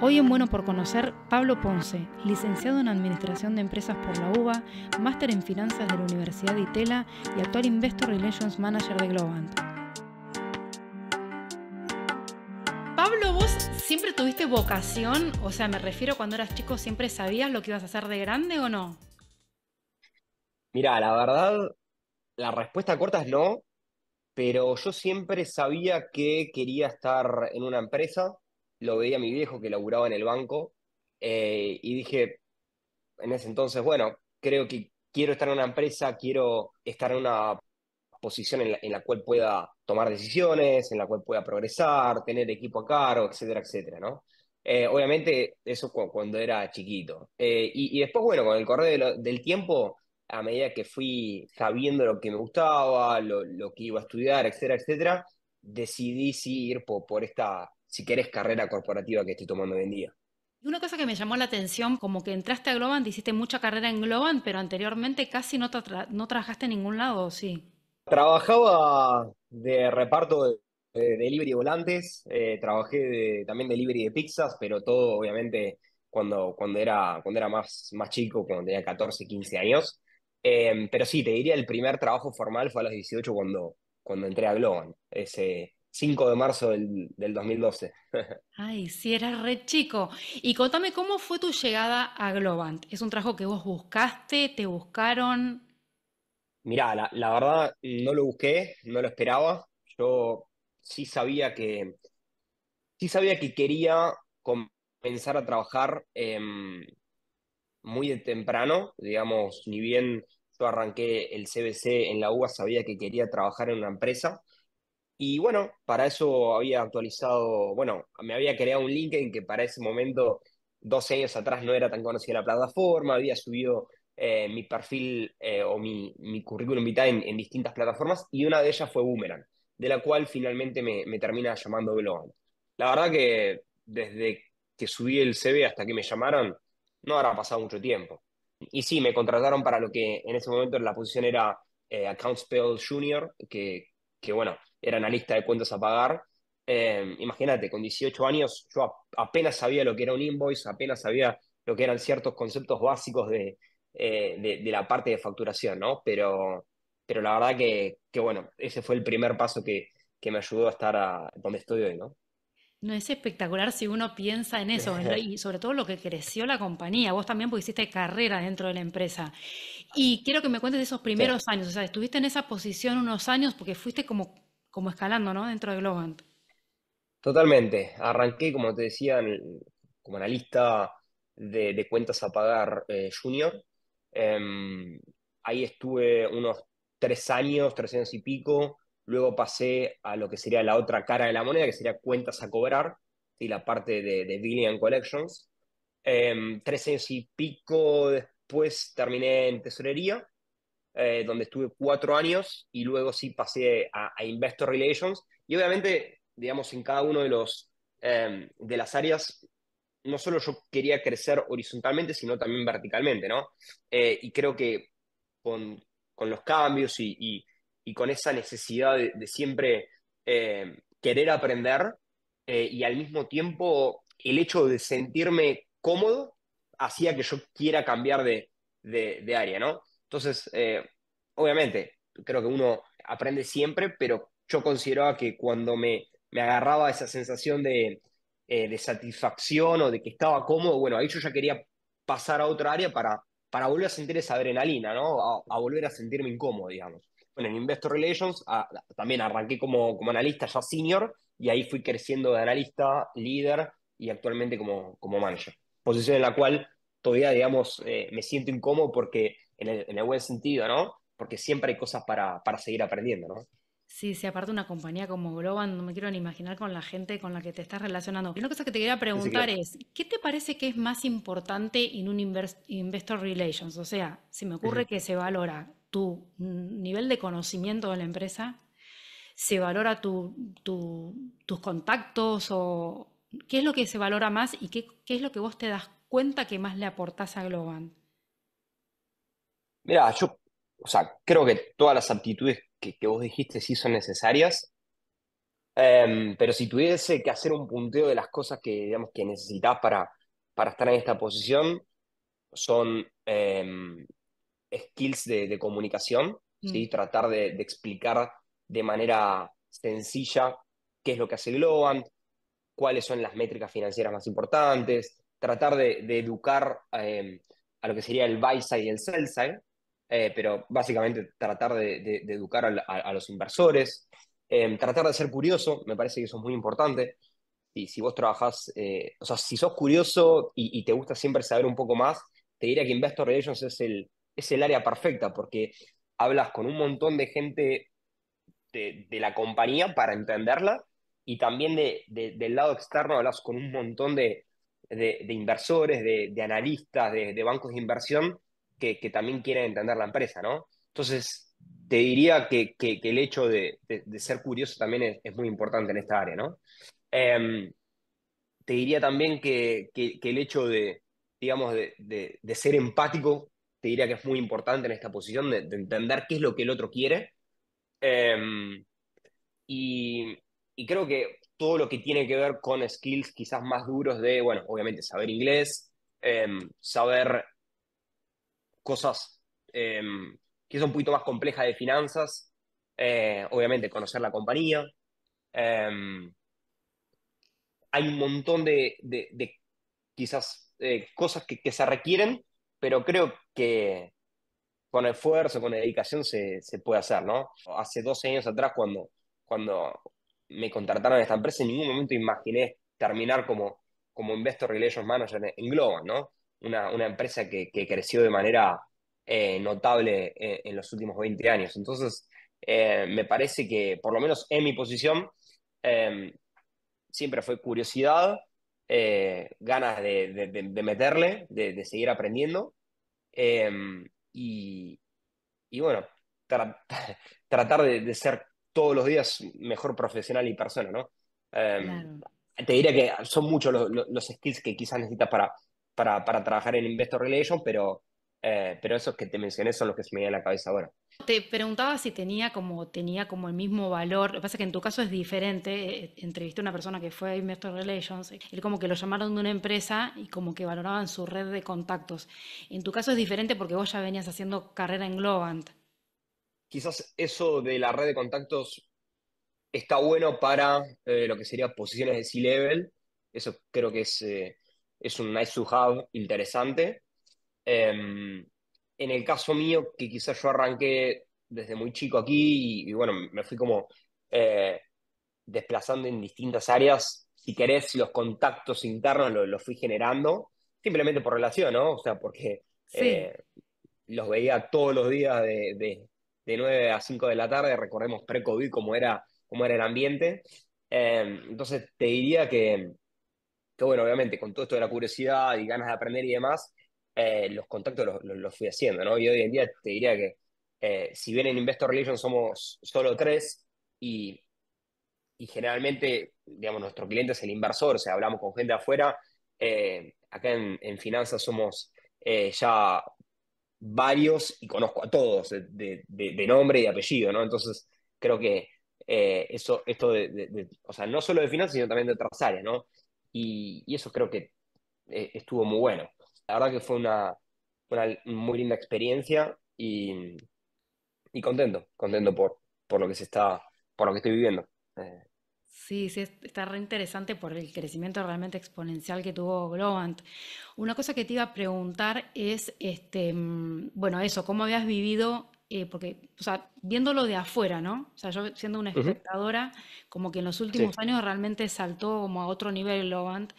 Hoy en Bueno por Conocer, Pablo Ponce, licenciado en Administración de Empresas por la UBA, máster en Finanzas de la Universidad de Itela y actual Investor Relations Manager de Globant. Pablo, vos siempre tuviste vocación, o sea, me refiero cuando eras chico, ¿siempre sabías lo que ibas a hacer de grande o no? Mira, la verdad, la respuesta corta es no, pero yo siempre sabía que quería estar en una empresa, lo veía a mi viejo que laburaba en el banco eh, y dije, en ese entonces, bueno, creo que quiero estar en una empresa, quiero estar en una posición en la, cual pueda tomar decisiones, en la cual pueda progresar, tener equipo a cargo, etcétera, etcétera, ¿no? Eh, obviamente eso cuando era chiquito. Eh, y, después, bueno, con el correr del tiempo, a medida que fui sabiendo lo que me gustaba, lo, que iba a estudiar, etcétera, etcétera, decidí sí ir por esta si querés, carrera corporativa que estoy tomando hoy en día. Una cosa que me llamó la atención, como que entraste a te hiciste mucha carrera en Globan, pero anteriormente casi no, no trabajaste en ningún lado, ¿sí? Trabajaba de reparto de, delivery volantes, eh, trabajé también de, delivery de pizzas, pero todo obviamente cuando, cuando era, cuando era más, más chico, cuando tenía 14, 15 años. Em, pero sí, te diría, el primer trabajo formal fue a los 18 cuando, cuando entré a Globan, Ese, 5 de marzo del, 2012. Ay, sí, eras re chico. Y contame cómo fue tu llegada a Globant. ¿Es un trabajo que vos buscaste? ¿Te buscaron? Mirá, la, verdad no lo busqué, no lo esperaba. Yo sí sabía que, sí sabía que quería comenzar a trabajar em, muy temprano, digamos, ni bien yo arranqué el CBC en la UBA, sabía que quería trabajar en una empresa. Y bueno, para eso había actualizado, bueno, me había creado un LinkedIn que para ese momento, 12 años atrás, no era tan conocida la plataforma, había subido eh, mi perfil eh, o mi, currículum vitae en, distintas plataformas y una de ellas fue Boomerang, de la cual finalmente me, termina llamando global. La verdad que desde que subí el CV hasta que me llamaron, no habrá pasado mucho tiempo. Y sí, me contrataron para lo que en ese momento la posición era eh, Account Accounts Junior, que, que bueno, era analista de cuentas a pagar. Em, imagínate, con 18 años yo apenas sabía lo que era un invoice, apenas sabía lo que eran ciertos conceptos básicos de, eh, la parte de facturación, ¿no? Pero, pero la verdad que, bueno, ese fue el primer paso que, me ayudó a estar donde estoy hoy, ¿no? No es espectacular si uno piensa en eso, y sobre todo lo que creció la compañía. Vos también, porque hiciste carrera dentro de la empresa. Y quiero que me cuentes de esos primeros años. O sea, estuviste en esa posición unos años porque fuiste como, como escalando, ¿no? Dentro de Globant. Totalmente. Arranqué, como te decía, como analista de, de cuentas a pagar eh, junior. Em, ahí estuve unos tres años, tres años y pico. Luego pasé a lo que sería la otra cara de la moneda, que sería cuentas a cobrar, y la parte de, de and Collections. Em, tres años y pico después terminé en tesorería, eh, donde estuve cuatro años y luego sí pasé a, Investor Relations. Y obviamente, digamos, en cada uno de, los, em, de las áreas, no solo yo quería crecer horizontalmente, sino también verticalmente, ¿no? Eh, y creo que con, con los cambios y y con esa necesidad de, siempre eh, querer aprender eh, y al mismo tiempo el hecho de sentirme cómodo hacía que yo quiera cambiar de, área, ¿no? Entonces, eh, obviamente, creo que uno aprende siempre, pero yo consideraba que cuando me, me agarraba esa sensación de, satisfacción o de que estaba cómodo, bueno, ahí yo ya quería pasar a otra área para, para volver a sentir esa adrenalina, ¿no? a volver a sentirme incómodo, digamos. En en Investor Relations también arranqué como, como analista ya senior y ahí fui creciendo de analista, líder y actualmente como, como manager. Posición en la cual todavía, digamos, eh, me siento incómodo porque, en el, buen sentido, ¿no? Porque siempre hay cosas para, seguir aprendiendo, ¿no? Sí, sí, aparte de una compañía como Globan, no me quiero ni imaginar con la gente con la que te estás relacionando. una cosa que te quería preguntar es, ¿qué te parece que es más importante en un Investor Relations? O sea, si me ocurre que se valora tu nivel de conocimiento de la empresa, se valora tus contactos o qué es lo que se valora más y qué, es lo que vos te das cuenta que más le aportás a Globan. Mira, yo o sea, creo que todas las aptitudes que, que vos dijiste sí son necesarias, em, pero si tuviese que hacer un punteo de las cosas que, digamos, que necesitas para, para estar en esta posición, son em, skills de, comunicación, mm. tratar de, explicar de manera sencilla qué es lo que hace Globant, cuáles son las métricas financieras más importantes, tratar de, educar eh, a lo que sería el buy side y el sell side, eh, pero básicamente tratar de, educar a, los inversores, eh, tratar de ser curioso, me parece que eso es muy importante. Y si vos trabajás, o sea, si sos curioso y, y te gusta siempre saber un poco más, te diría que Investor Relations es el, es el área perfecta porque hablas con un montón de gente de, la compañía para entenderla y también del lado externo hablas con un montón de, inversores, de, analistas, de, bancos de inversión que, también quieren entender la empresa, ¿no? Entonces, te diría que, el hecho de, ser curioso también es, muy importante en esta área, ¿no? Em, te diría también que, el hecho de, digamos, de, ser empático te diría que es muy importante en esta posición de, entender qué es lo que el otro quiere. Em, y, creo que todo lo que tiene que ver con skills quizás más duros de, bueno, obviamente saber inglés, em, saber cosas em, que son un poquito más complejas de finanzas, eh, obviamente conocer la compañía. hay un montón de, quizás eh, cosas que se requieren pero creo que con esfuerzo, con dedicación se, puede hacer, ¿no? Hace 12 años atrás, cuando, cuando me contrataron a esta empresa, en ningún momento imaginé terminar como, Investor Relations Manager en Global, ¿no? Una, empresa que, creció de manera eh, notable eh, en, los últimos 20 años. Entonces, eh, me parece que, por lo menos en mi posición, siempre fue curiosidad, eh, ganas de, de, meterle, de, seguir aprendiendo. Em, y, y, bueno, tratar de, ser todos los días mejor profesional y persona, ¿no? Em, te diría que son muchos los, skills que quizás necesitas para, para, para trabajar en Investor Relation, pero eh, pero esos que te mencioné son los que se me vienen a la cabeza ahora. Te preguntaba si tenía como, tenía como el mismo valor. Lo que pasa es que en tu caso es diferente. Eh, entrevisté a una persona que fue a Investor Relations. Él como que lo llamaron de una empresa y como que valoraban su red de contactos. En tu caso es diferente porque vos ya venías haciendo carrera en Globant. Quizás eso de la red de contactos está bueno para eh, lo que sería posiciones de C-Level. Eso creo que es, es un nice to have interesante Em, en el caso mío, que quizás yo arranqué desde muy chico aquí y, bueno, me fui como eh, desplazando en distintas áreas, si querés, los contactos internos los fui generando, simplemente por relación, ¿no? O sea, porque eh, los veía todos los días de, 9 a 5 de la tarde, recordemos pre-COVID cómo era, cómo era el ambiente. Em, entonces, te diría que, que, bueno, obviamente, con todo esto de la curiosidad y ganas de aprender y demás, eh, los contactos los, fui haciendo, ¿no? Y hoy en día te diría que eh, si bien en Investor Relations somos solo tres y, generalmente, digamos, nuestro cliente es el inversor, o sea, hablamos con gente afuera, eh, acá en, finanzas somos ya varios y conozco a todos de, nombre de, de, nombre y apellido, ¿no? Entonces, creo que eso, esto de, o sea, no solo de finanzas, sino también de otras áreas, ¿no? y eso creo que estuvo muy bueno la verdad que fue una, muy linda experiencia y, contento, contento por, lo que se está, por lo que estoy viviendo. Eh, sí, sí, está re interesante por el crecimiento realmente exponencial que tuvo Globant. Una cosa que te iba a preguntar es, este, bueno, eso, ¿cómo habías vivido? Eh, porque, o sea, viéndolo de afuera, ¿no? O sea, yo siendo una espectadora, como que en los últimos años realmente saltó como a otro nivel Globant.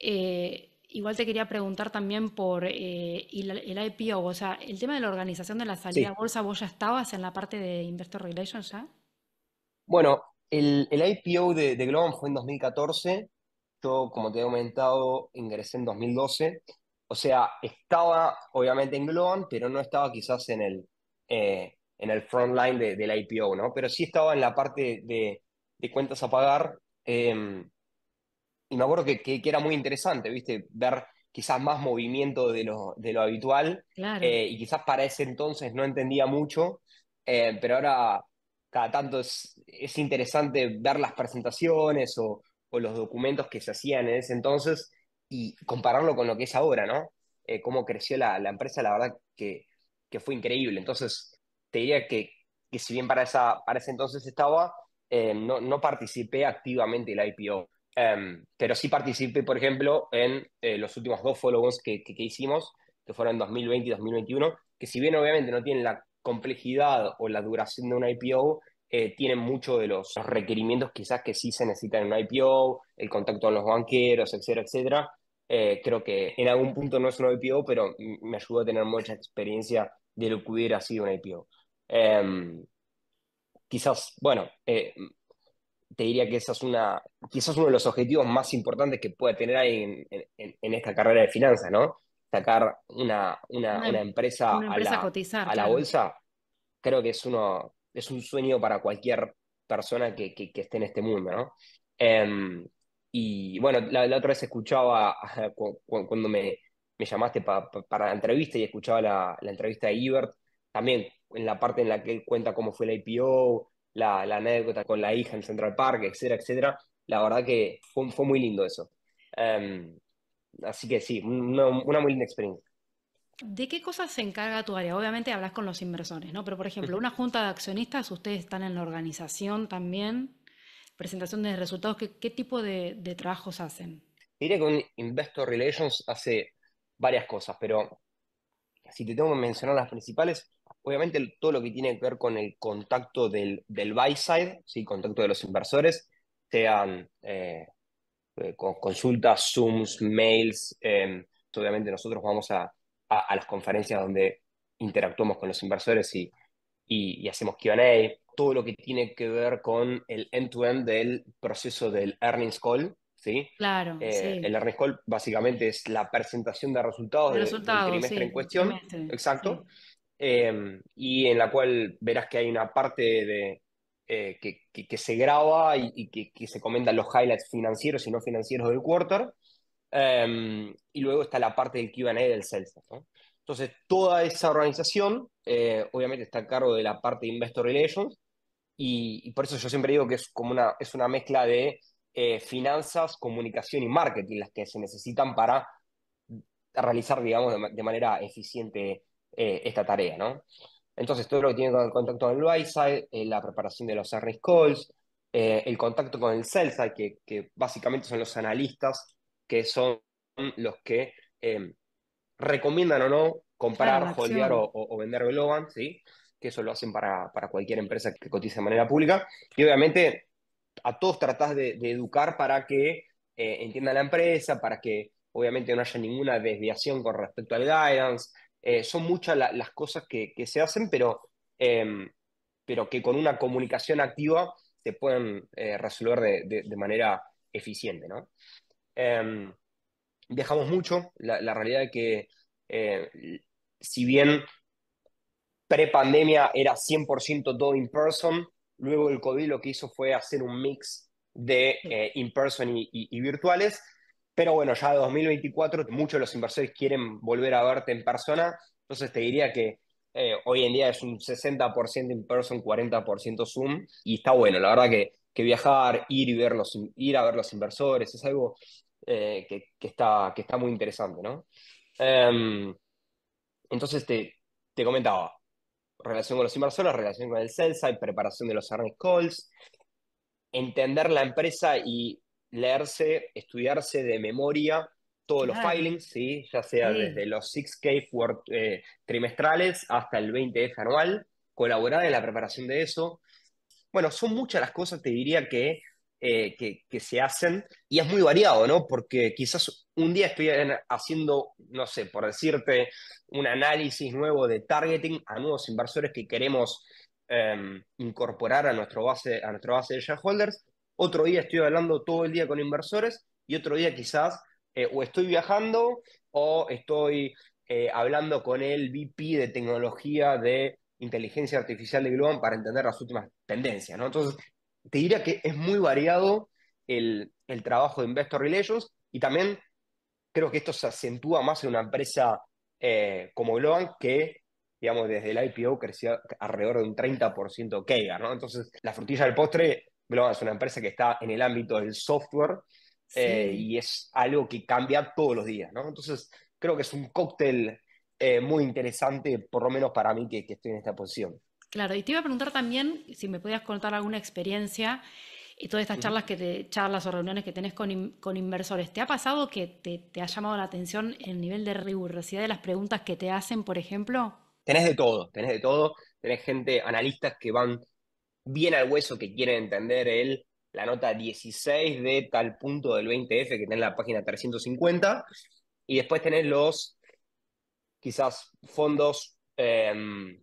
Eh, Igual te quería preguntar también por eh, el IPO, o sea, el tema de la organización de la salida bolsa, ¿vos ya estabas en la parte de Investor Relations ya? Bueno, el, IPO de, de fue en 2014, yo como te he comentado ingresé en 2012, o sea, estaba obviamente en Globan, pero no estaba quizás en el, eh, en el front line del IPO, ¿no? Pero sí estaba en la parte de, cuentas a pagar. Em, y me acuerdo que, era muy interesante, ¿viste? Ver quizás más movimiento de lo, habitual. Eh, y quizás para ese entonces no entendía mucho, eh, pero ahora cada tanto es, es interesante ver las presentaciones o, o, los documentos que se hacían en ese entonces y compararlo con lo que es ahora, ¿no? Eh, cómo creció la, empresa, la verdad que, que, fue increíble. Entonces, te diría que, que si bien para, esa, para ese entonces estaba, no, no participé activamente en la IPO Em, pero sí participé, por ejemplo, en eh, los últimos dos follow-ons que, que, hicimos, que fueron 2020 y 2021, que si bien obviamente no tienen la complejidad o la duración de un IPO, eh, tienen mucho de los requerimientos quizás que sí se necesitan en un IPO, el contacto con los banqueros, etcétera, etcétera. Eh, creo que en algún punto no es un IPO, pero me ayudó a tener mucha experiencia de lo que hubiera sido un IPO. Em, quizás, bueno, te diría que esa es una, quizás uno de los objetivos más importantes que puede tener ahí en, en, esta carrera de finanzas, ¿no? Sacar una, una, empresa, a, la, cotizar, a la bolsa, creo que es, uno, es un sueño para cualquier persona que, que, esté en este mundo, ¿no? Em, y bueno, la, otra vez escuchaba cuando me, me llamaste para la entrevista y escuchaba la, la entrevista de Ibert, también en la parte en la que él cuenta cómo fue la IPO, la, la anécdota con la hija en Central Park, etcétera, etcétera. La verdad que fue, muy lindo eso. Em, así que sí, una, muy linda experiencia. ¿De qué cosas se encarga tu área? Obviamente hablas con los inversores, ¿no? Pero, por ejemplo, una junta de accionistas, ustedes están en la organización también, presentación de resultados, ¿qué, tipo de, trabajos hacen? Diré que Investor Relations hace varias cosas, pero si te tengo que mencionar las principales, obviamente todo lo que tiene que ver con el contacto del, del buy side, ¿sí? contacto de los inversores, sean eh, eh, consultas, Zooms, mails, em, obviamente nosotros vamos a, las conferencias donde interactuamos con los inversores y, y, hacemos QA, todo lo que tiene que ver con el end-to-end del proceso del earnings call, ¿sí? Claro, eh, sí. El earnings call básicamente es la presentación de resultados, del trimestre en cuestión, exacto. Em, y en la cual verás que hay una parte de, eh, que, se graba y, que, se comentan los highlights financieros y no financieros del quarter. Em, y luego está la parte del QA del Salesforce. Entonces, toda esa organización, eh, obviamente, está a cargo de la parte de Investor Relations. Y, por eso yo siempre digo que es como una, es una mezcla de eh, finanzas, comunicación y marketing las que se necesitan para realizar, digamos, de manera eficiente eh, esta tarea, ¿no? Entonces, todo lo que tiene con el contacto con el buy side, eh, la preparación de los earnings calls, eh, el contacto con el sell que, básicamente son los analistas, que son los que em, recomiendan o no comprar, holdear o, vender Globan, ¿sí? Que eso lo hacen para, cualquier empresa que cotice de manera pública. Y obviamente, a todos tratás de, de educar para que entienda la empresa, para que obviamente no haya ninguna desviación con respecto al guidance, eh, son muchas las cosas que, se hacen, em, pero, que con una comunicación activa se pueden eh, resolver de, manera eficiente. ¿no? Em, dejamos mucho, la, realidad de que eh, si bien pre-pandemia era 100% todo in person, luego el COVID lo que hizo fue hacer un mix de in person y virtuales, pero bueno, ya 2024 muchos de los inversores quieren volver a verte en persona, entonces te diría que eh, hoy en día es un 60% in person, 40% Zoom, y está bueno, la verdad que, viajar, ir, y ver ir a ver los inversores, es algo eh, que, está, que está muy interesante, ¿no? Em, entonces te, te comentaba, relación con los inversores, relación con el sell side, preparación de los earnings calls, entender la empresa y leerse, estudiarse de memoria todos los filings, ¿sí? ya sea desde los 6K eh, trimestrales hasta el 20F anual, colaborar en la preparación de eso. Bueno, son muchas las cosas, te diría, que, eh, que, se hacen y es muy variado, ¿no? Porque quizás un día estoy haciendo, no sé, por decirte, un análisis nuevo de targeting a nuevos inversores que queremos em, incorporar a, nuestro base, a nuestra base de shareholders otro día estoy hablando todo el día con inversores y otro día quizás eh, o estoy viajando o estoy eh, hablando con el VP de tecnología de inteligencia artificial de Globan para entender las últimas tendencias, Entonces, te diría que es muy variado el, trabajo de Investor Relations y también creo que esto se acentúa más en una empresa eh, como Globan que, digamos, desde el IPO crecía alrededor de un 30% CAGR, ¿no? Entonces, la frutilla del postre es una empresa que está en el ámbito del software eh, y es algo que cambia todos los días, ¿no? Entonces, creo que es un cóctel eh, muy interesante, por lo menos para mí que, estoy en esta posición. Claro, y te iba a preguntar también si me podías contar alguna experiencia y todas estas charlas que charlas o reuniones que tenés con, con inversores, ¿te ha pasado que te, te, ha llamado la atención el nivel de rigurosidad de las preguntas que te hacen, por ejemplo? Tenés de todo, tenés de todo, tenés gente, analistas que van bien al hueso que quieren entender el, la nota 16 de tal punto del 20F que está en la página 350. Y después tener los quizás fondos em,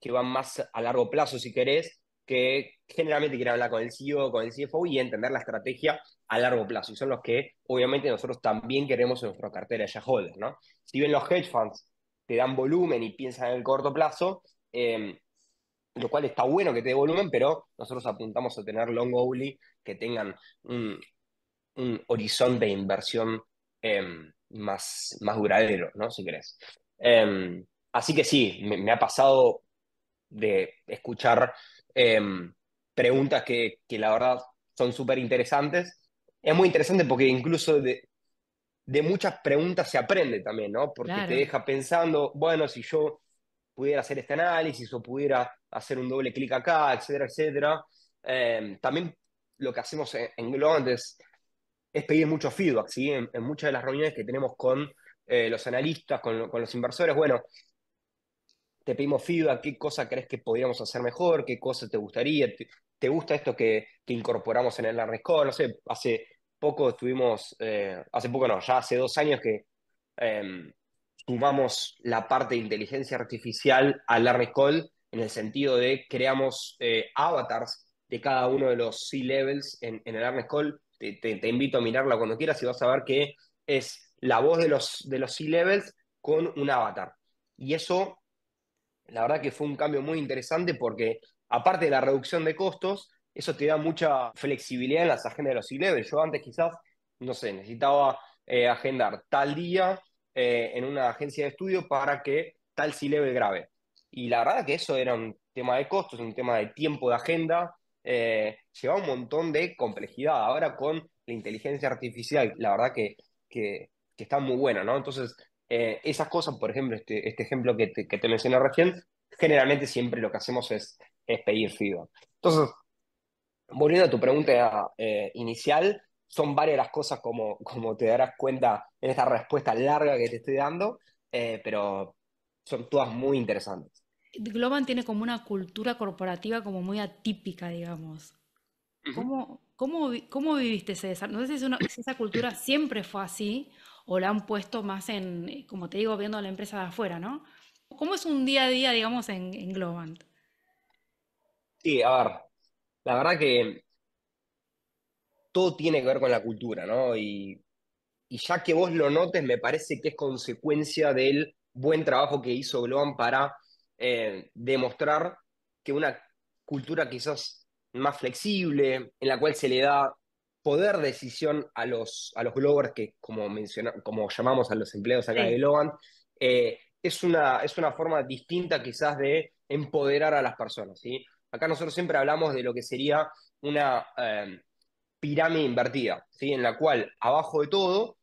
que van más a largo plazo, si querés, que generalmente quieren hablar con el CEO, con el CFO y entender la estrategia a largo plazo. Y son los que, obviamente, nosotros también queremos en nuestra cartera de shareholders, ¿no? Si bien los hedge funds te dan volumen y piensan en el corto plazo, eh, lo cual está bueno que te dé volumen, pero nosotros apuntamos a tener long only que tengan un, horizonte de inversión em, más, más duradero, ¿no? Si querés. Em, así que sí, me, ha pasado de escuchar em, preguntas que, la verdad son súper interesantes. Es muy interesante porque incluso de, muchas preguntas se aprende también, ¿no? Porque te deja pensando, bueno, si yo pudiera hacer este análisis o pudiera hacer un doble clic acá, etcétera, etcétera. Em, también lo que hacemos en, londres es, pedir mucho feedback, ¿sí? En, muchas de las reuniones que tenemos con eh, los analistas, con, los inversores, bueno, te pedimos feedback, qué cosa crees que podríamos hacer mejor, qué cosa te gustaría, te, gusta esto que, incorporamos en el RSCOL? no sé, hace poco estuvimos, eh, hace poco no, ya hace dos años que em, sumamos la parte de inteligencia artificial al RSCOL en el sentido de creamos eh, avatars de cada uno de los C-levels en, el Arnes Call. Te, invito a mirarla cuando quieras y vas a ver que es la voz de los, de los C-levels con un avatar. Y eso, la verdad que fue un cambio muy interesante porque aparte de la reducción de costos, eso te da mucha flexibilidad en las agendas de los C-levels. Yo antes quizás, no sé, necesitaba eh, agendar tal día eh, en una agencia de estudio para que tal C-level grabe. Y la verdad que eso era un tema de costos, un tema de tiempo de agenda, eh, lleva un montón de complejidad. Ahora con la inteligencia artificial, la verdad que, que, está muy buena, ¿no? Entonces, eh, esas cosas, por ejemplo, este, este ejemplo que te, que mencioné recién, generalmente siempre lo que hacemos es, es pedir feedback. Entonces, volviendo a tu pregunta eh, inicial, son varias las cosas como, como te darás cuenta en esta respuesta larga que te estoy dando, pero son todas muy interesantes. Globan tiene como una cultura corporativa como muy atípica, digamos. ¿Cómo, viviste esa? No sé si, esa cultura siempre fue así o la han puesto más en, como te digo, viendo la empresa de afuera, ¿no? ¿Cómo es un día a día, digamos, en, Globant? Sí, a ver, la verdad que todo tiene que ver con la cultura, ¿no? Y, y ya que vos lo notes, me parece que es consecuencia del buen trabajo que hizo Globan para eh, demostrar que una cultura quizás más flexible, en la cual se le da poder de decisión a los, a los globers, que como, como llamamos a los empleados acá de Logan, eh, es, una, es una forma distinta quizás de empoderar a las personas. ¿sí? Acá nosotros siempre hablamos de lo que sería una eh, pirámide invertida, en la cual abajo de todo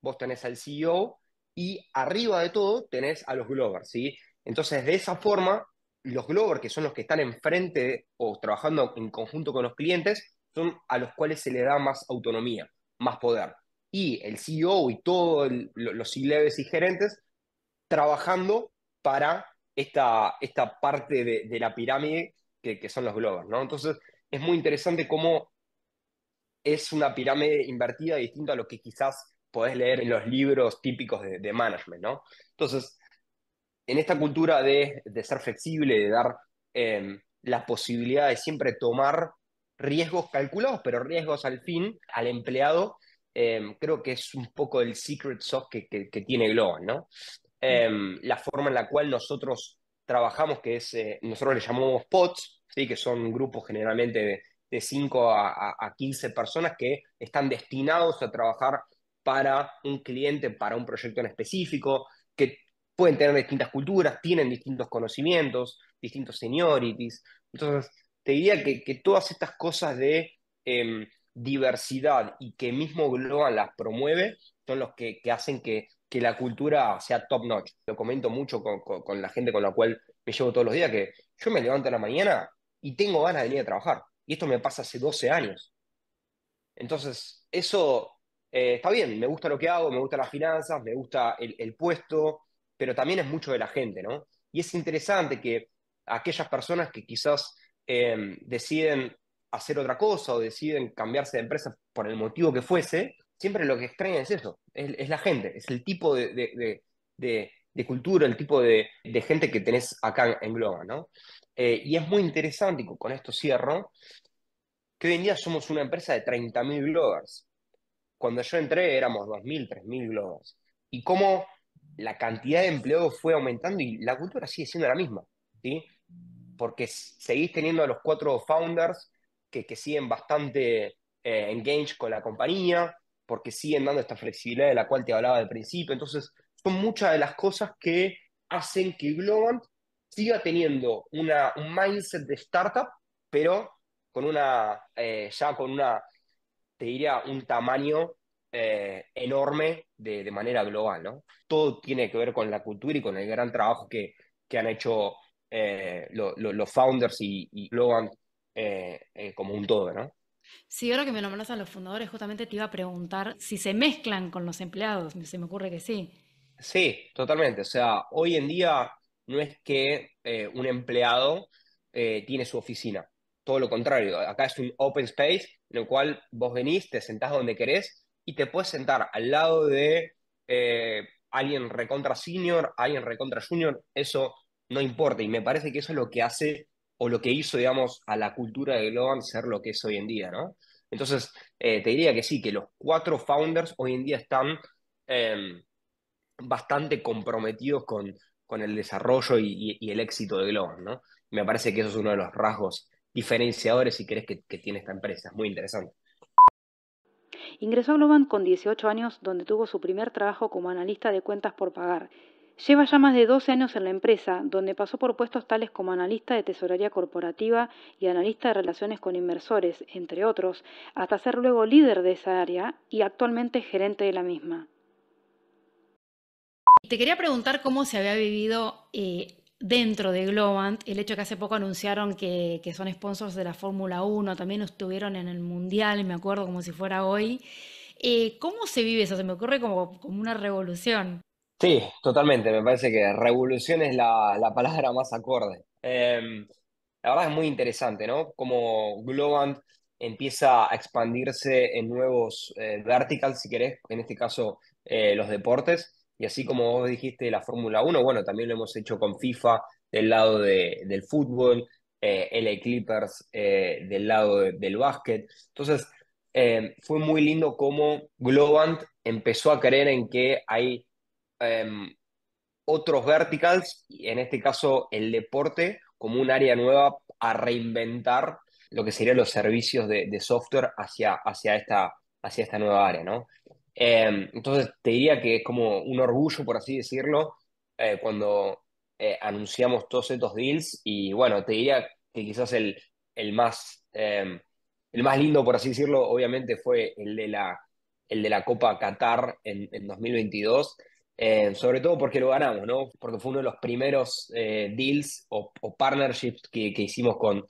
vos tenés al CEO y arriba de todo tenés a los globers, ¿sí? Entonces, de esa forma, los Glover, que son los que están enfrente o trabajando en conjunto con los clientes, son a los cuales se le da más autonomía, más poder. Y el CEO y todos los c e y gerentes trabajando para esta, esta parte de, la pirámide que, son los Glover, ¿no? Entonces, es muy interesante cómo es una pirámide invertida distinta a lo que quizás podés leer en los libros típicos de, management, ¿no? Entonces, en esta cultura de, ser flexible, de dar em, la posibilidad de siempre tomar riesgos calculados, pero riesgos al fin, al empleado, em, creo que es un poco el secret sauce que, tiene Global. ¿no? Em, la forma en la cual nosotros trabajamos, que es, eh, nosotros le llamamos POTS, ¿sí? que son grupos generalmente de, 5 a, a 15 personas que están destinados a trabajar para un cliente, para un proyecto en específico, que pueden tener distintas culturas, tienen distintos conocimientos, distintos seniorities. Entonces, te diría que, todas estas cosas de em, diversidad y que mismo global las promueve son los que, hacen que, la cultura sea top notch. Lo comento mucho con, la gente con la cual me llevo todos los días, que yo me levanto en la mañana y tengo ganas de venir a trabajar. Y esto me pasa hace 12 años. Entonces, eso eh, está bien, me gusta lo que hago, me gustan las finanzas, me gusta el puesto, pero también es mucho de la gente, ¿no? Y es interesante que aquellas personas que quizás em, deciden hacer otra cosa o deciden cambiarse de empresa por el motivo que fuese, siempre lo que extraña es eso, es, la gente, es el tipo de, cultura, el tipo de, gente que tenés acá en Globa, ¿no? Eh, y es muy interesante, y con esto cierro, que hoy en día somos una empresa de 30.000 bloggers. Cuando yo entré éramos 2.000, 3.000 bloggers. Y cómo la cantidad de empleo fue aumentando y la cultura sigue siendo la misma, Porque seguís teniendo a los cuatro founders que, siguen bastante eh, engaged con la compañía, porque siguen dando esta flexibilidad de la cual te hablaba al principio. Entonces, son muchas de las cosas que hacen que Globant siga teniendo una, un mindset de startup, pero con una, eh, ya con una, te diría, un tamaño eh, enorme de, manera global. ¿no? Todo tiene que ver con la cultura y con el gran trabajo que, que han hecho eh, los founders y, y eh, como un todo. ¿no? Sí, ahora que me nombras a los fundadores, justamente te iba a preguntar si se mezclan con los empleados. Se me ocurre que sí. Sí, totalmente. O sea, hoy en día no es que un empleado tiene su oficina. Todo lo contrario. Acá es un open space en el cual vos venís, te sentás donde querés y te puedes sentar al lado de eh, alguien recontra senior, alguien recontra junior, eso no importa. Y me parece que eso es lo que hace o lo que hizo, digamos, a la cultura de Globan ser lo que es hoy en día, ¿no? Entonces, eh, te diría que sí, que los cuatro founders hoy en día están em, bastante comprometidos con, el desarrollo y, el éxito de Globan, ¿no? Me parece que eso es uno de los rasgos diferenciadores, si querés, que, que tiene esta empresa. Es muy interesante. Ingresó a Globan con 18 años, donde tuvo su primer trabajo como analista de cuentas por pagar. Lleva ya más de 12 años en la empresa, donde pasó por puestos tales como analista de tesorería corporativa y analista de relaciones con inversores, entre otros, hasta ser luego líder de esa área y actualmente gerente de la misma. Te quería preguntar cómo se había vivido eh, dentro de Globant, el hecho que hace poco anunciaron que, son sponsors de la Fórmula 1, también estuvieron en el Mundial, me acuerdo como si fuera hoy. Eh, ¿Cómo se vive eso? Se me ocurre como, como una revolución. Sí, totalmente. Me parece que revolución es la, palabra más acorde. Em, la verdad es muy interesante, ¿no? Como Globant empieza a expandirse en nuevos eh, verticals, si querés, en este caso eh, los deportes, y así como vos dijiste la Fórmula 1, bueno, también lo hemos hecho con FIFA del lado del fútbol, eh, LA Clippers eh, del lado del básquet. Entonces, eh, fue muy lindo cómo Globant empezó a creer en que hay em, otros verticals, y en este caso el deporte, como un área nueva a reinventar lo que serían los servicios de, software hacia, hacia, esta, hacia esta nueva área, ¿no? Em, entonces, te diría que es como un orgullo, por así decirlo, eh, cuando eh, anunciamos todos estos deals y bueno, te diría que quizás el, el más, em, el más lindo, por así decirlo, obviamente fue el de la, el de la Copa Qatar en, 2022. Em, sobre todo porque lo ganamos, ¿no? Porque fue uno de los primeros eh, deals o, partnerships que, hicimos con,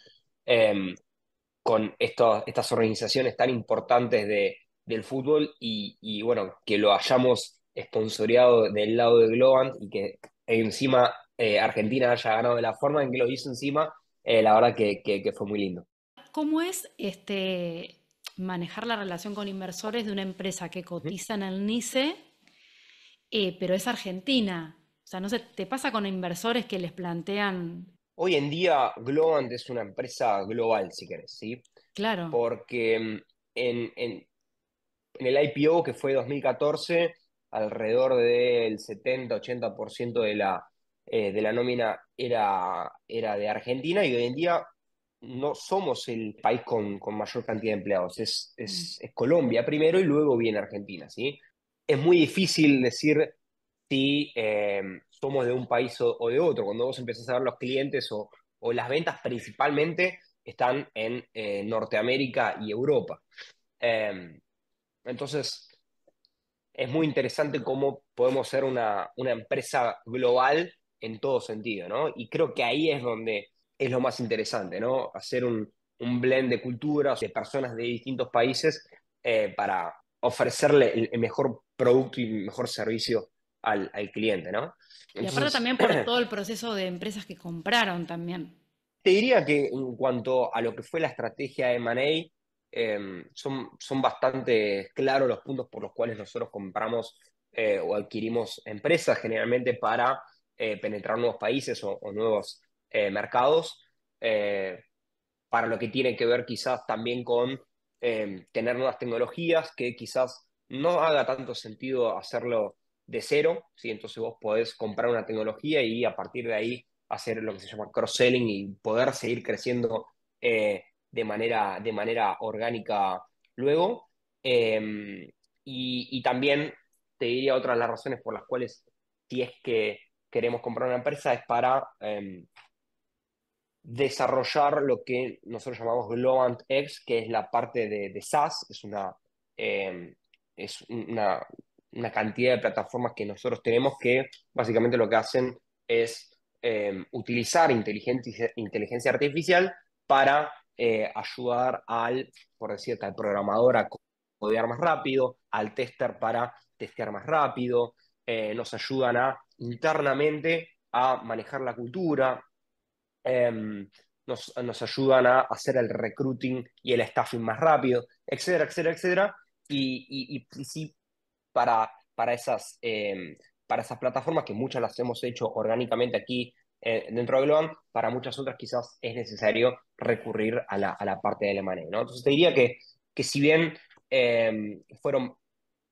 con estas organizaciones tan importantes de, del fútbol y, bueno, que lo hayamos esponsoreado del lado de Globant y que encima eh, Argentina haya ganado de la forma en que lo hizo encima, eh, la verdad que, fue muy lindo. ¿Cómo es este, manejar la relación con inversores de una empresa que cotiza en el NICE, eh, pero es argentina? O sea, no sé, ¿te pasa con inversores que les plantean... Hoy en día Globant es una empresa global, si querés, ¿sí? Claro. Porque mm, en, en el IPO que fue 2014, alrededor del 70-80% de la, eh, de la nómina era, era de Argentina y hoy en día no somos el país con, mayor cantidad de empleados. Mm. Es, Colombia primero y luego viene Argentina, ¿sí? Es muy difícil decir si eh, somos de un país o, de otro. Cuando vos empezás a ver los clientes o, las ventas principalmente están en eh, Norteamérica y Europa. Em, entonces, es muy interesante cómo podemos ser una, empresa global en todo sentido, ¿no? Y creo que ahí es donde es lo más interesante, ¿no? Hacer un, blend de culturas, de personas de distintos países eh, para ofrecerle el, mejor producto y mejor servicio al, cliente, ¿no? y aparte también por todo el proceso de empresas que compraron también. Te diría que en cuanto a lo que fue la estrategia de M&A, Em, son, son bastante claros los puntos por los cuales nosotros compramos eh, o adquirimos empresas generalmente para eh, penetrar nuevos países o, nuevos eh, mercados, para lo que tiene que ver quizás también con em, tener nuevas tecnologías que quizás no haga tanto sentido hacerlo de cero, entonces vos podés comprar una tecnología y a partir de ahí hacer lo que se llama cross-selling y poder seguir creciendo de manera, de manera orgánica luego. Em, y, también te diría otras las razones por las cuales, si es que queremos comprar una empresa, es para em, desarrollar lo que nosotros llamamos Globant X, que es la parte de, SaaS, es una, em, es cantidad de plataformas que nosotros tenemos que básicamente lo que hacen es utilizar inteligencia artificial para eh, ayudar al, por decirte, al programador a codear más rápido, al tester para testear más rápido, eh, nos ayudan a internamente a manejar la cultura, em, nos, ayudan a hacer el recruiting y el staffing más rápido, etcétera, etcétera, etcétera. Y, sí, para, para, esas, em, para esas plataformas que muchas las hemos hecho orgánicamente aquí eh, dentro de Globan, para muchas otras quizás es necesario recurrir a la, parte de M&A, ¿no? Entonces te diría que, que si bien em, fueron,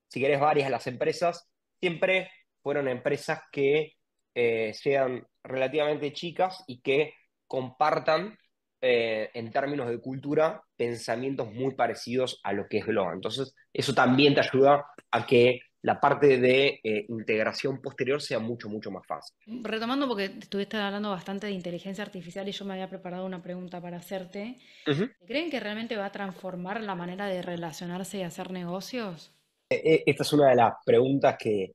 si querés, varias las empresas, siempre fueron empresas que eh, sean relativamente chicas y que compartan eh, en términos de cultura pensamientos muy parecidos a lo que es Globan. Entonces, eso también te ayuda a que la parte de eh, integración posterior sea mucho, mucho más fácil. Retomando, porque estuviste hablando bastante de inteligencia artificial y yo me había preparado una pregunta para hacerte. ¿Creen que realmente va a transformar la manera de relacionarse y hacer negocios? Eh, eh, esta es una de las preguntas que,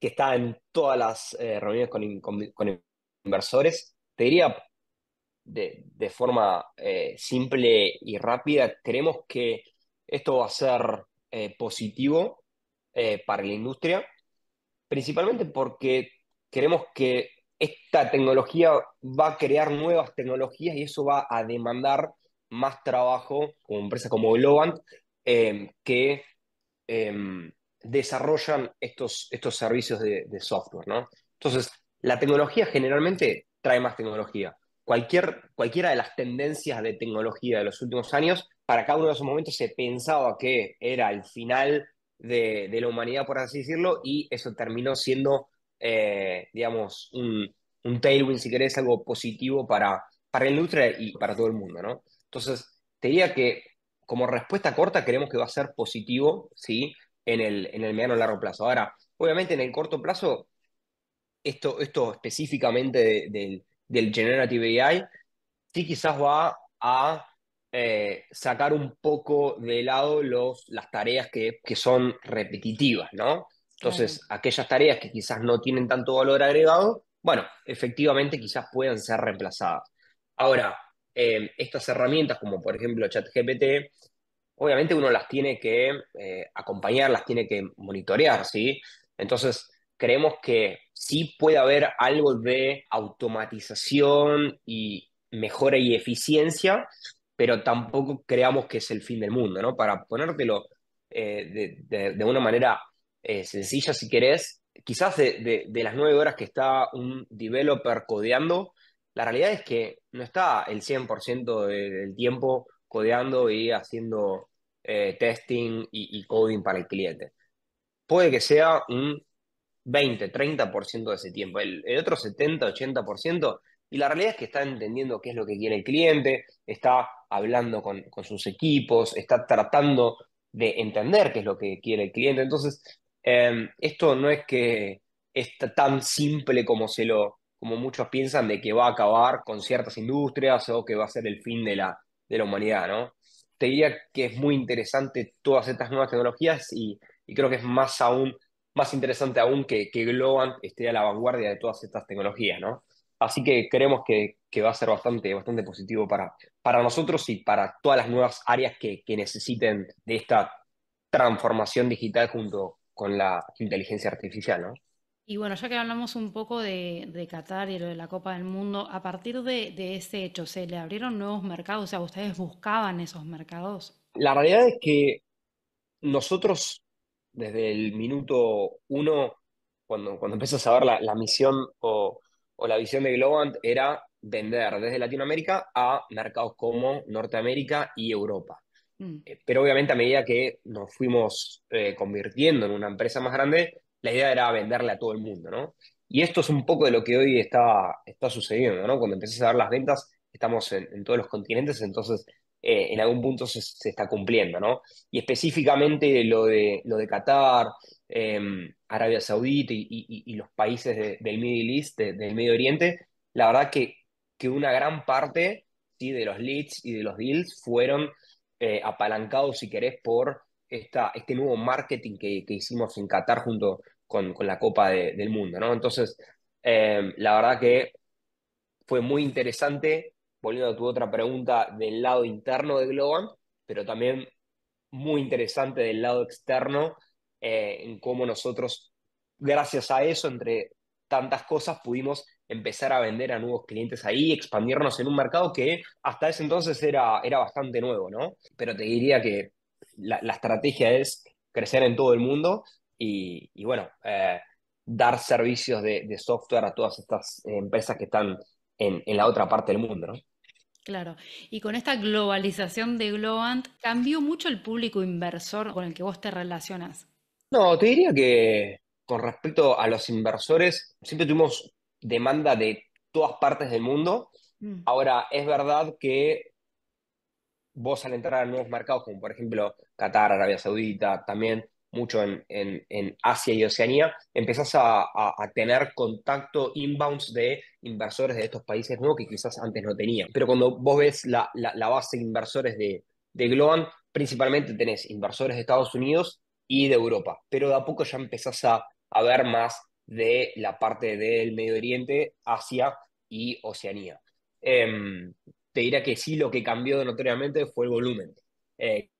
está en todas las reuniones con, inversores. Te diría de, forma simple y rápida, creemos que esto va a ser positivo eh, para la industria, principalmente porque queremos que esta tecnología va a crear nuevas tecnologías y eso va a demandar más trabajo con empresa como Globant em, que em, desarrollan estos, estos servicios de, software. ¿no? Entonces, la tecnología generalmente trae más tecnología. Cualquier, cualquiera de las tendencias de tecnología de los últimos años, para cada uno de esos momentos se pensaba que era el final de, la humanidad, por así decirlo, y eso terminó siendo, eh, digamos, un, un, tailwind, si querés, algo positivo para, para la industria y para todo el mundo, ¿no? Entonces, te diría que como respuesta corta creemos que va a ser positivo, ¿sí? En el, en el mediano largo plazo. Ahora, obviamente en el corto plazo, esto, esto específicamente del, del Generative AI, sí quizás va a eh, sacar un poco de lado las tareas que, son repetitivas, ¿no? Entonces, aquellas tareas que quizás no tienen tanto valor agregado, bueno, efectivamente quizás puedan ser reemplazadas. Ahora, em, estas herramientas, como por ejemplo ChatGPT, obviamente uno las tiene que eh, acompañar, las tiene que monitorear, ¿sí? Entonces, creemos que sí puede haber algo de automatización y mejora y eficiencia, pero tampoco creamos que es el fin del mundo, ¿no? Para ponértelo eh, de, una manera eh, sencilla, si querés, quizás de, las nueve horas que está un developer codeando, la realidad es que no está el 100% del tiempo codeando y haciendo eh, testing y, coding para el cliente. Puede que sea un 20, 30% de ese tiempo, el, otro 70, 80%, y la realidad es que está entendiendo qué es lo que quiere el cliente, está hablando con, sus equipos, está tratando de entender qué es lo que quiere el cliente. Entonces, em, esto no es que está tan simple como se lo, como muchos piensan, de que va a acabar con ciertas industrias o que va a ser el fin de la, de la humanidad, ¿no? Te diría que es muy interesante todas estas nuevas tecnologías y, creo que es más aún, más interesante aún que, que esté a la vanguardia de todas estas tecnologías, ¿no? Así que creemos que, va a ser bastante, bastante positivo para, para nosotros y para todas las nuevas áreas que, necesiten de esta transformación digital junto con la inteligencia artificial, ¿no? Y bueno, ya que hablamos un poco de, Qatar y lo de la Copa del Mundo, a partir de, ese hecho, ¿se le abrieron nuevos mercados? O sea, ¿ustedes buscaban esos mercados? La realidad es que nosotros, desde el minuto uno, cuando, cuando empezó a saber la, la misión o, o la visión de Globant era vender desde Latinoamérica a mercados como Norteamérica y Europa. Mm. Eh, pero obviamente a medida que nos fuimos eh, convirtiendo en una empresa más grande, la idea era venderle a todo el mundo, ¿no? Y esto es un poco de lo que hoy está, está sucediendo, ¿no? Cuando empecé a ver las ventas, estamos en, todos los continentes, entonces eh, en algún punto se, está cumpliendo, ¿no? Y específicamente lo de, lo de Qatar, Em, Arabia Saudita y, los países del Middle East, del Medio Oriente, la verdad que, que una gran parte ¿sí? de los leads y de los deals fueron eh, apalancados, si querés, por este nuevo marketing que, hicimos en Qatar junto con, la Copa del Mundo. Entonces, em, la verdad que fue muy interesante, volviendo a tu otra pregunta del lado interno de Globan, pero también muy interesante del lado externo eh, en cómo nosotros, gracias a eso, entre tantas cosas, pudimos empezar a vender a nuevos clientes ahí, expandirnos en un mercado que hasta ese entonces era, era bastante nuevo, ¿no? Pero te diría que la, estrategia es crecer en todo el mundo y, bueno, eh, dar servicios de, software a todas estas empresas que están en, en la otra parte del mundo, ¿no? Claro, y con esta globalización de Globant, ¿cambió mucho el público inversor con el que vos te relacionas? No, te diría que con respecto a los inversores, siempre tuvimos demanda de todas partes del mundo. Mm. Ahora, es verdad que vos al entrar a nuevos mercados, como por ejemplo Qatar, Arabia Saudita, también mucho en, Asia y Oceanía, empezás a, tener contacto inbounds de inversores de estos países nuevos que quizás antes no tenían. Pero cuando vos ves la, base de inversores de, de principalmente tenés inversores de Estados Unidos y de Europa. Pero de a poco ya empezás a, ver más de la parte del Medio Oriente, Asia y Oceanía. Em, te diría que sí, lo que cambió notoriamente fue el volumen. Eh,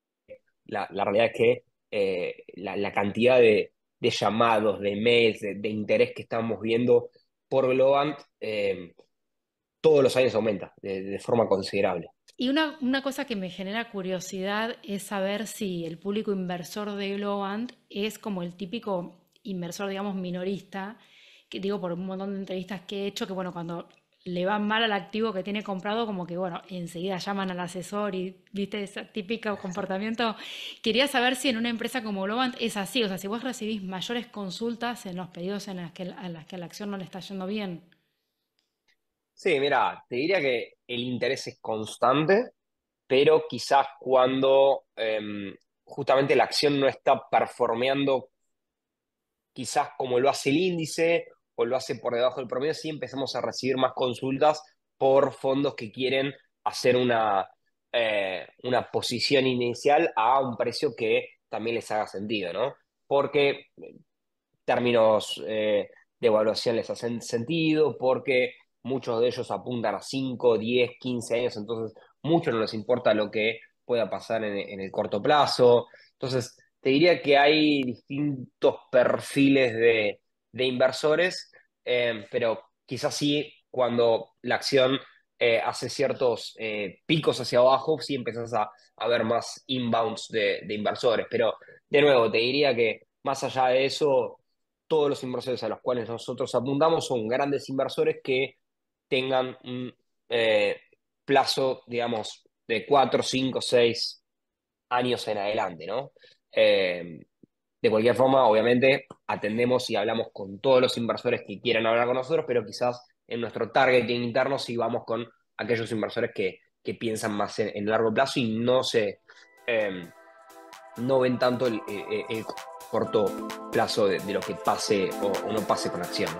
la, realidad es que eh, la, cantidad de, llamados, de mails, de, interés que estamos viendo por Globant em, todos los años aumenta de forma considerable. Y una, cosa que me genera curiosidad es saber si el público inversor de Globant es como el típico inversor, digamos, minorista, que digo por un montón de entrevistas que he hecho, que bueno, cuando le va mal al activo que tiene comprado, como que bueno, enseguida llaman al asesor y viste ese típico comportamiento. Quería saber si en una empresa como Globant es así, o sea, si vos recibís mayores consultas en los pedidos en los que, a las que la acción no le está yendo bien. Sí, mira, te diría que el interés es constante, pero quizás cuando em, justamente la acción no está performeando quizás como lo hace el índice o lo hace por debajo del promedio, sí empezamos a recibir más consultas por fondos que quieren hacer una, eh, una posición inicial a un precio que también les haga sentido, ¿no? Porque eh, términos eh, de evaluación les hacen sentido, porque muchos de ellos apuntan a 5, 10, 15 años, entonces mucho no les importa lo que pueda pasar en, el corto plazo. Entonces, te diría que hay distintos perfiles de, inversores, eh, pero quizás sí cuando la acción eh, hace ciertos eh, picos hacia abajo, sí empezás a, ver más inbounds de, de, inversores. Pero de nuevo, te diría que más allá de eso, todos los inversores a los cuales nosotros apuntamos son grandes inversores que tengan un eh, plazo, digamos, de cuatro, cinco, seis años en adelante, ¿no? Eh, de cualquier forma, obviamente, atendemos y hablamos con todos los inversores que quieran hablar con nosotros, pero quizás en nuestro targeting interno sí vamos con aquellos inversores que, piensan más en, largo plazo y no se... Em, no ven tanto el, e, e, corto plazo de, lo que pase o, o no pase con acción.